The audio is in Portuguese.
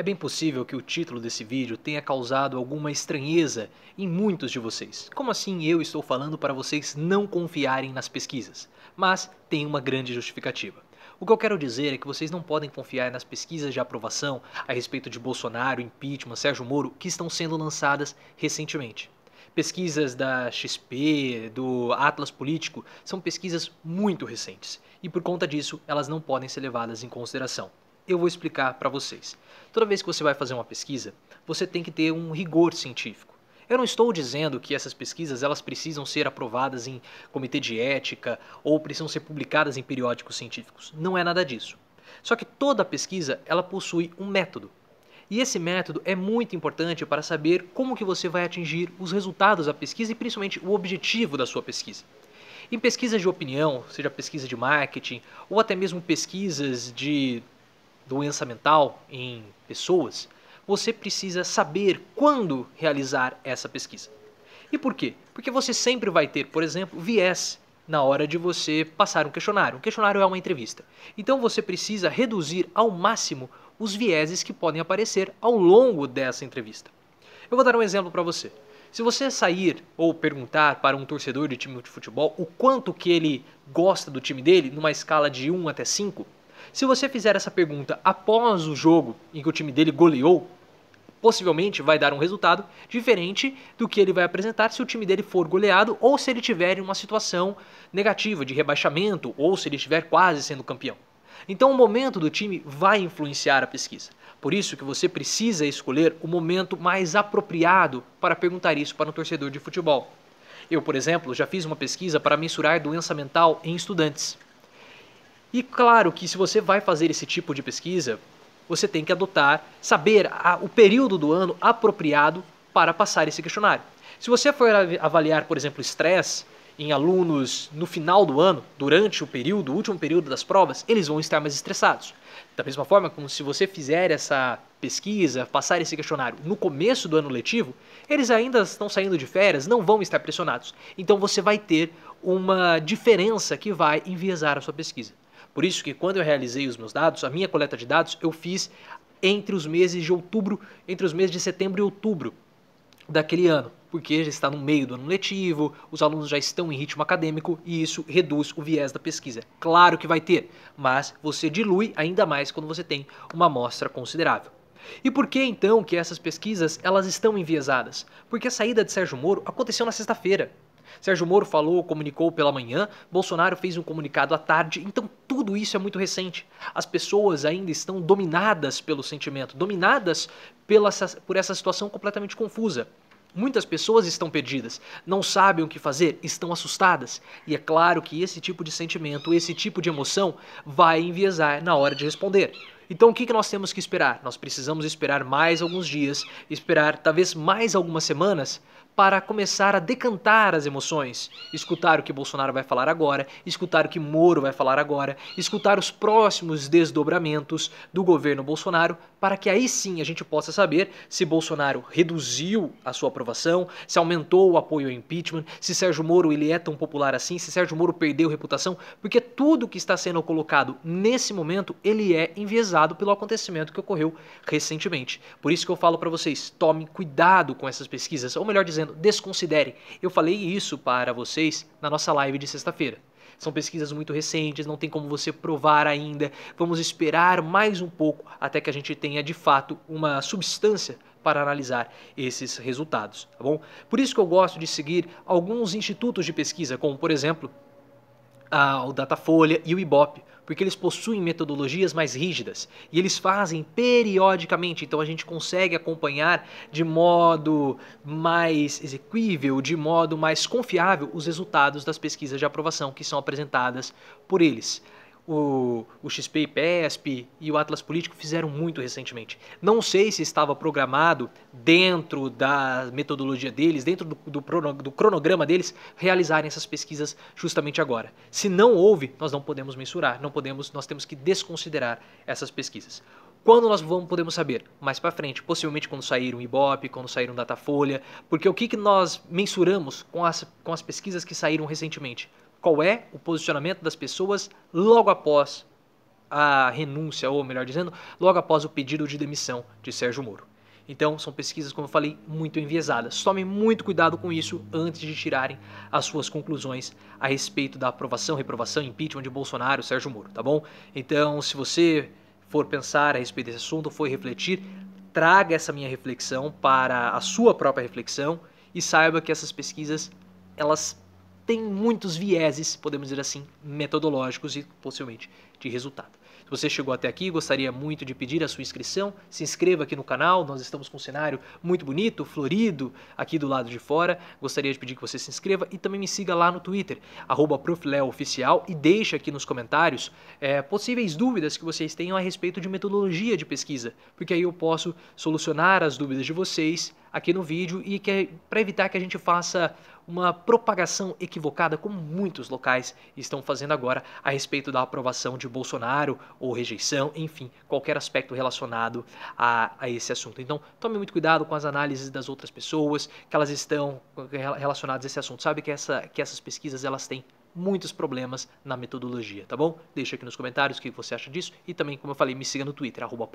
É bem possível que o título desse vídeo tenha causado alguma estranheza em muitos de vocês. Como assim eu estou falando para vocês não confiarem nas pesquisas? Mas tem uma grande justificativa. O que eu quero dizer é que vocês não podem confiar nas pesquisas de aprovação a respeito de Bolsonaro, impeachment, Sérgio Moro, que estão sendo lançadas recentemente. Pesquisas da XP, do Atlas Político, são pesquisas muito recentes e por conta disso elas não podem ser levadas em consideração eu vou explicar para vocês. Toda vez que você vai fazer uma pesquisa, você tem que ter um rigor científico. Eu não estou dizendo que essas pesquisas elas precisam ser aprovadas em comitê de ética ou precisam ser publicadas em periódicos científicos. Não é nada disso. Só que toda pesquisa ela possui um método. E esse método é muito importante para saber como que você vai atingir os resultados da pesquisa e principalmente o objetivo da sua pesquisa. Em pesquisas de opinião, seja pesquisa de marketing ou até mesmo pesquisas de doença mental em pessoas, você precisa saber quando realizar essa pesquisa. E por quê? Porque você sempre vai ter, por exemplo, viés na hora de você passar um questionário. Um questionário é uma entrevista. Então você precisa reduzir ao máximo os vieses que podem aparecer ao longo dessa entrevista. Eu vou dar um exemplo para você. Se você sair ou perguntar para um torcedor de time de futebol o quanto que ele gosta do time dele, numa escala de 1 até 5, se você fizer essa pergunta após o jogo em que o time dele goleou, possivelmente vai dar um resultado diferente do que ele vai apresentar se o time dele for goleado ou se ele tiver em uma situação negativa de rebaixamento ou se ele estiver quase sendo campeão. Então o momento do time vai influenciar a pesquisa. Por isso que você precisa escolher o momento mais apropriado para perguntar isso para um torcedor de futebol. Eu, por exemplo, já fiz uma pesquisa para mensurar doença mental em estudantes. E claro que se você vai fazer esse tipo de pesquisa, você tem que adotar, saber a, o período do ano apropriado para passar esse questionário. Se você for avaliar, por exemplo, estresse em alunos no final do ano, durante o período, o último período das provas, eles vão estar mais estressados. Da mesma forma, como se você fizer essa pesquisa, passar esse questionário no começo do ano letivo, eles ainda estão saindo de férias, não vão estar pressionados. Então você vai ter uma diferença que vai enviesar a sua pesquisa. Por isso que quando eu realizei os meus dados, a minha coleta de dados eu fiz entre os meses de outubro, entre os meses de setembro e outubro daquele ano, porque já está no meio do ano letivo, os alunos já estão em ritmo acadêmico e isso reduz o viés da pesquisa. Claro que vai ter, mas você dilui ainda mais quando você tem uma amostra considerável. E por que então que essas pesquisas elas estão enviesadas? Porque a saída de Sérgio Moro aconteceu na sexta-feira. Sérgio Moro falou, comunicou pela manhã, Bolsonaro fez um comunicado à tarde, então tudo isso é muito recente. As pessoas ainda estão dominadas pelo sentimento, dominadas pela, por essa situação completamente confusa. Muitas pessoas estão perdidas, não sabem o que fazer, estão assustadas. E é claro que esse tipo de sentimento, esse tipo de emoção vai enviesar na hora de responder. Então o que nós temos que esperar? Nós precisamos esperar mais alguns dias, esperar talvez mais algumas semanas para começar a decantar as emoções, escutar o que Bolsonaro vai falar agora, escutar o que Moro vai falar agora, escutar os próximos desdobramentos do governo Bolsonaro, para que aí sim a gente possa saber se Bolsonaro reduziu a sua aprovação, se aumentou o apoio ao impeachment, se Sérgio Moro ele é tão popular assim, se Sérgio Moro perdeu reputação, porque tudo que está sendo colocado nesse momento, ele é enviesado pelo acontecimento que ocorreu recentemente. Por isso que eu falo para vocês, tomem cuidado com essas pesquisas, ou melhor dizendo, dizendo desconsidere. Eu falei isso para vocês na nossa live de sexta-feira. São pesquisas muito recentes, não tem como você provar ainda. Vamos esperar mais um pouco até que a gente tenha de fato uma substância para analisar esses resultados, tá bom? Por isso que eu gosto de seguir alguns institutos de pesquisa, como por exemplo o Datafolha e o Ibope, porque eles possuem metodologias mais rígidas e eles fazem periodicamente, então a gente consegue acompanhar de modo mais exequível, de modo mais confiável, os resultados das pesquisas de aprovação que são apresentadas por eles o, o XP e o Atlas Político fizeram muito recentemente. Não sei se estava programado dentro da metodologia deles, dentro do, do, do cronograma deles, realizarem essas pesquisas justamente agora. Se não houve, nós não podemos mensurar, não podemos, nós temos que desconsiderar essas pesquisas. Quando nós vamos, podemos saber? Mais para frente, possivelmente quando sair um Ibope, quando sair um Datafolha, porque o que, que nós mensuramos com as, com as pesquisas que saíram recentemente? qual é o posicionamento das pessoas logo após a renúncia, ou melhor dizendo, logo após o pedido de demissão de Sérgio Moro. Então, são pesquisas, como eu falei, muito enviesadas. Tomem muito cuidado com isso antes de tirarem as suas conclusões a respeito da aprovação, reprovação, impeachment de Bolsonaro, Sérgio Moro, tá bom? Então, se você for pensar a respeito desse assunto, for refletir, traga essa minha reflexão para a sua própria reflexão e saiba que essas pesquisas, elas tem muitos vieses, podemos dizer assim, metodológicos e possivelmente de resultado. Se você chegou até aqui, gostaria muito de pedir a sua inscrição. Se inscreva aqui no canal, nós estamos com um cenário muito bonito, florido, aqui do lado de fora. Gostaria de pedir que você se inscreva e também me siga lá no Twitter, @profleoficial e deixe aqui nos comentários é, possíveis dúvidas que vocês tenham a respeito de metodologia de pesquisa, porque aí eu posso solucionar as dúvidas de vocês aqui no vídeo e que é para evitar que a gente faça uma propagação equivocada, como muitos locais estão fazendo agora a respeito da aprovação de Bolsonaro ou rejeição, enfim, qualquer aspecto relacionado a, a esse assunto. Então, tome muito cuidado com as análises das outras pessoas, que elas estão relacionadas a esse assunto. Sabe que, essa, que essas pesquisas elas têm muitos problemas na metodologia, tá bom? Deixa aqui nos comentários o que você acha disso e também, como eu falei, me siga no Twitter, arroba